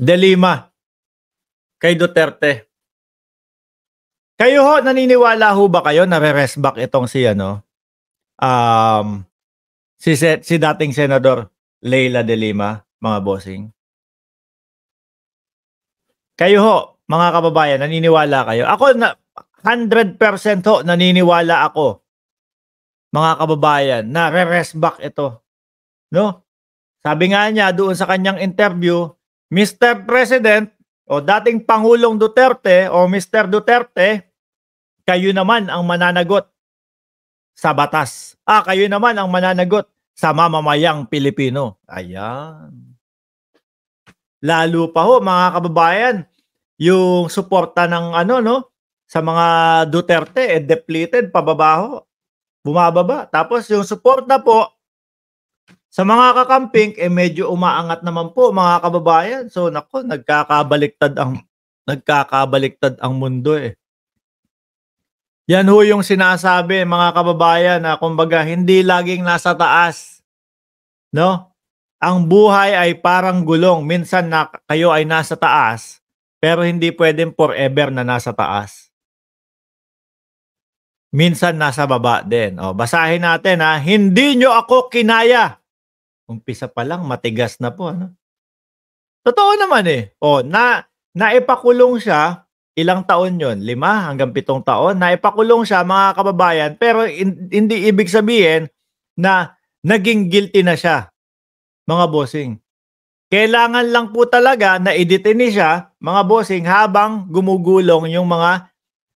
De Lima kay Duterte. Kayo ho, naniniwala ho ba kayo na re-restback itong si ano? Um, si, si dating Senador Leila De Lima, mga bossing. Kayo ho, mga kababayan, naniniwala kayo. Ako, na, 100% ho, naniniwala ako, mga kababayan, na re-restback ito. No? Sabi nga niya doon sa kanyang interview, Mr. President o dating Pangulong Duterte o Mr. Duterte, kayo naman ang mananagot sa batas. Ah, kayo naman ang mananagot sa mamamayang Pilipino. Ayan. Lalo pa ho mga kababayan, yung suporta ng ano no sa mga Duterte eh, depleted pababa ho. Bumababa. Tapos yung suporta po sa mga kakamping, eh medyo umaangat naman po mga kababayan. So nako, nagkakabaliktad ang nagkakabaliktad ang mundo eh. Yan ho yung sinasabi mga kababayan na kumbaga hindi laging nasa taas. No? Ang buhay ay parang gulong. Minsan na kayo ay nasa taas, pero hindi pwedeng forever na nasa taas. Minsan nasa baba din. O, basahin natin ha. Hindi nyo ako kinaya umpisa pa lang, matigas na po. Ano? Totoo naman eh. O, oh, na, naipakulong siya, ilang taon yon Lima hanggang pitong taon. Naipakulong siya, mga kababayan. Pero in, hindi ibig sabihin na naging guilty na siya, mga bossing. Kailangan lang po talaga na idetini siya, mga bossing, habang gumugulong yung mga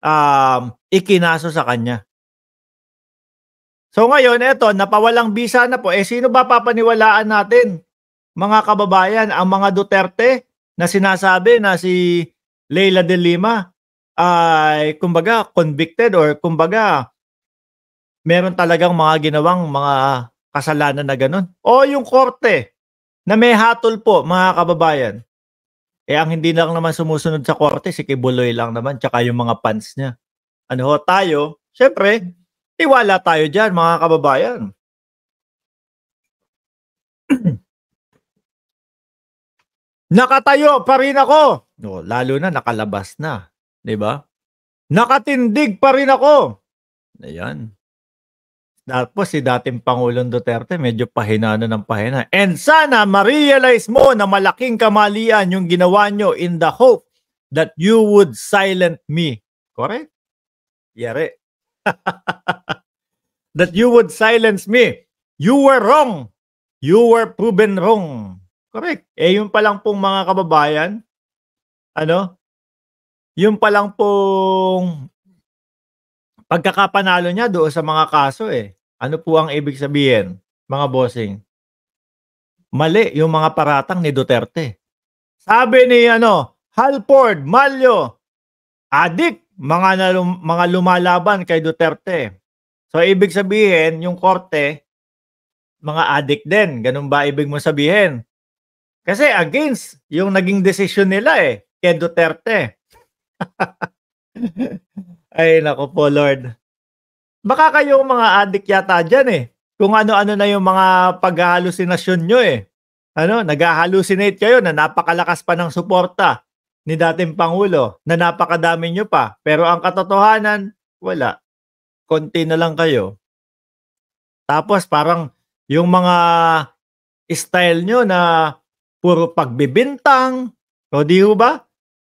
um, ikinaso sa kanya. So ngayon, eto, napawalang bisa na po. Eh sino ba papaniwalaan natin? Mga kababayan, ang mga Duterte na sinasabi na si Leila de Lima ay kumbaga convicted or kumbaga meron talagang mga ginawang mga kasalanan na ganun. O yung korte na may hatol po mga kababayan. Eh ang hindi lang naman sumusunod sa korte, si Kibuloy lang naman, tsaka yung mga pants niya. Ano ho, tayo, syempre, Tiwala tayo dyan, mga kababayan. Nakatayo pa rin ako. No, oh, lalo na nakalabas na, 'di ba? Nakatindig pa rin ako. Ayan. Tapos si dating Pangulong Duterte medyo pahina na ng pahina. And sana ma-realize mo na malaking kamalian yung ginawa nyo in the hope that you would silent me. Correct? Yare. that you would silence me. You were wrong. You were proven wrong. Correct. Eh, yun pa lang pong mga kababayan, ano, yun pa lang pong pagkakapanalo niya doon sa mga kaso eh. Ano po ang ibig sabihin, mga bossing? Mali yung mga paratang ni Duterte. Sabi ni ano, Halford, Malyo, adik mga na, mga lumalaban kay Duterte. So ibig sabihin, yung korte mga addict din. Ganun ba ibig mo sabihin? Kasi against yung naging desisyon nila eh kay Duterte. Ay nako po Lord. Baka kayong mga addict yata dyan eh. Kung ano-ano na yung mga paghalusinasyon nyo eh. Ano, nag-hallucinate kayo na napakalakas pa ng suporta ni dating Pangulo na napakadami nyo pa. Pero ang katotohanan, wala. Konti na lang kayo. Tapos parang yung mga style nyo na puro pagbibintang, o di ho ba?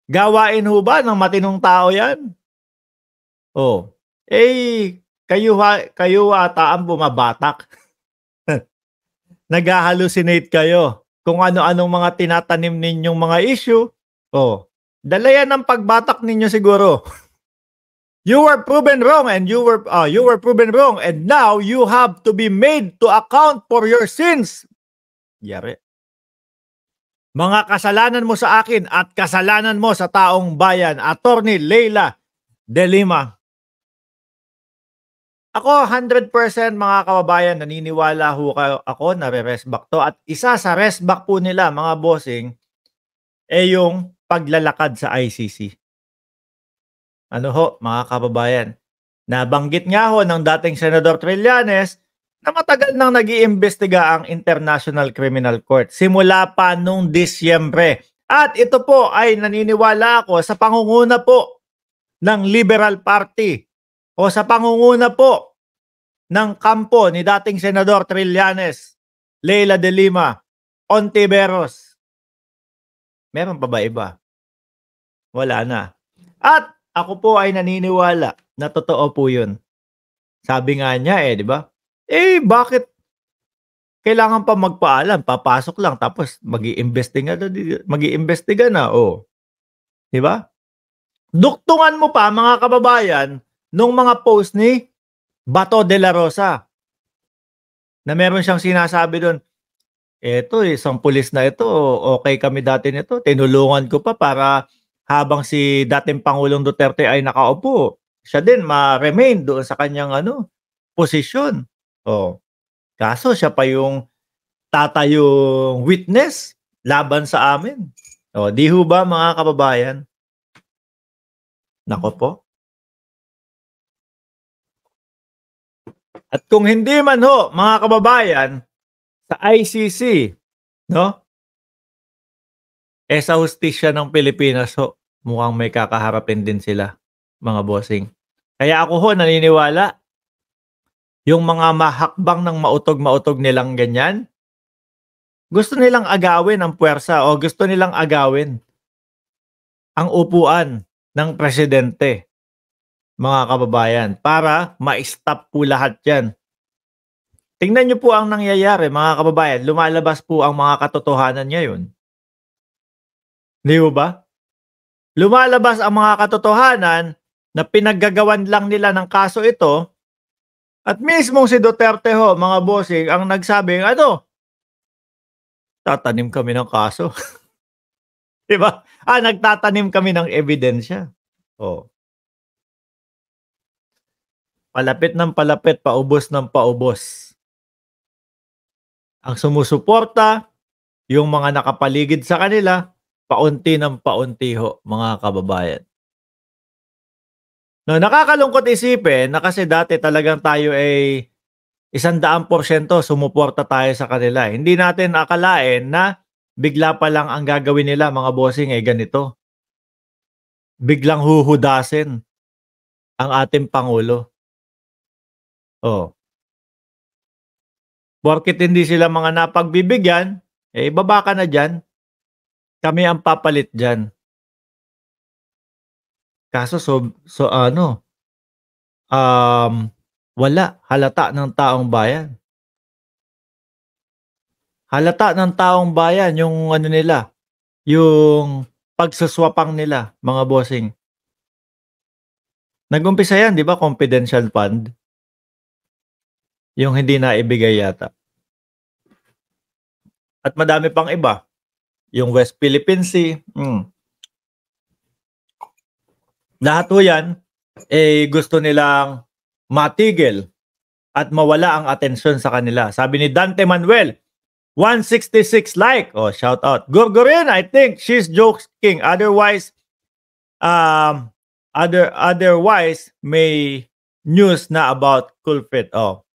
Gawain ho ba ng matinong tao yan? Oh, eh, kayo, ha, kayo ata ang bumabatak. Nag-hallucinate kayo kung ano-anong mga tinatanim ninyong mga issue Oh, dalayan ng pagbatak ninyo siguro. you were proven wrong and you were uh, you were proven wrong and now you have to be made to account for your sins. Yari. Mga kasalanan mo sa akin at kasalanan mo sa taong bayan. Attorney Leila De Lima. Ako 100% mga kababayan naniniwala ho ako na re-respect to at isa sa respect po nila mga bossing eh yung paglalakad sa ICC. Ano ho, mga kababayan? Nabanggit nga ho ng dating Senador Trillanes na matagal nang nag iimbestiga ang International Criminal Court simula pa noong Disyembre. At ito po ay naniniwala ako sa pangunguna po ng Liberal Party o sa pangunguna po ng kampo ni dating Senador Trillanes, Leila de Lima, Ontiveros, Meron pa ba iba? Wala na. At ako po ay naniniwala na totoo po yun. Sabi nga niya eh, di ba? Eh, bakit kailangan pa magpaalam? Papasok lang tapos mag-iimbestiga na, mag-iimbestiga na, oh. Di ba? Duktungan mo pa mga kababayan nung mga post ni Bato de la Rosa na meron siyang sinasabi doon, Eto, eh, isang pulis na ito, okay kami dati nito. Tinulungan ko pa para habang si dating Pangulong Duterte ay nakaupo, siya din ma-remain doon sa kanyang ano, posisyon. Oh. Kaso siya pa yung tatayong witness laban sa amin. Oh, di ho ba mga kababayan? Nako po. At kung hindi man ho, mga kababayan, sa ICC, no? Eh sa hustisya ng Pilipinas, ho, mukhang may kakaharapin din sila, mga bossing. Kaya ako ho, naniniwala, yung mga mahakbang ng mautog-mautog nilang ganyan, gusto nilang agawin ang puwersa o gusto nilang agawin ang upuan ng presidente, mga kababayan, para ma-stop po lahat yan. Tingnan niyo po ang nangyayari mga kababayan. Lumalabas po ang mga katotohanan ngayon. Hindi mo ba? Lumalabas ang mga katotohanan na pinaggagawan lang nila ng kaso ito at mismo si Duterte ho, mga bossing, ang nagsabing, ano, tatanim kami ng kaso. diba? Ah, nagtatanim kami ng ebidensya. Oh. Palapit ng palapit, paubos ng paubos ang sumusuporta, yung mga nakapaligid sa kanila, paunti ng paunti ho, mga kababayan. No, nakakalungkot isipin na kasi dati talagang tayo ay isang daang porsyento sumuporta tayo sa kanila. Hindi natin akalain na bigla pa lang ang gagawin nila mga bossing ay ganito. Biglang huhudasin ang ating Pangulo. Oh. Porkit hindi sila mga napagbibigyan, eh baba na dyan. Kami ang papalit dyan. Kaso so, so ano, um, wala halata ng taong bayan. Halata ng taong bayan yung ano nila, yung pagsaswapang nila, mga bossing. Nagumpisa yan, di ba? Confidential fund. Yung hindi na ibigay yata. At madami pang iba. Yung West Philippine Sea. Mm. Lahat ho yan, eh, gusto nilang matigil at mawala ang atensyon sa kanila. Sabi ni Dante Manuel, 166 like. Oh, shout out. Gorgorin, I think she's joking. Otherwise, um, other otherwise may news na about Kulpit. Oh.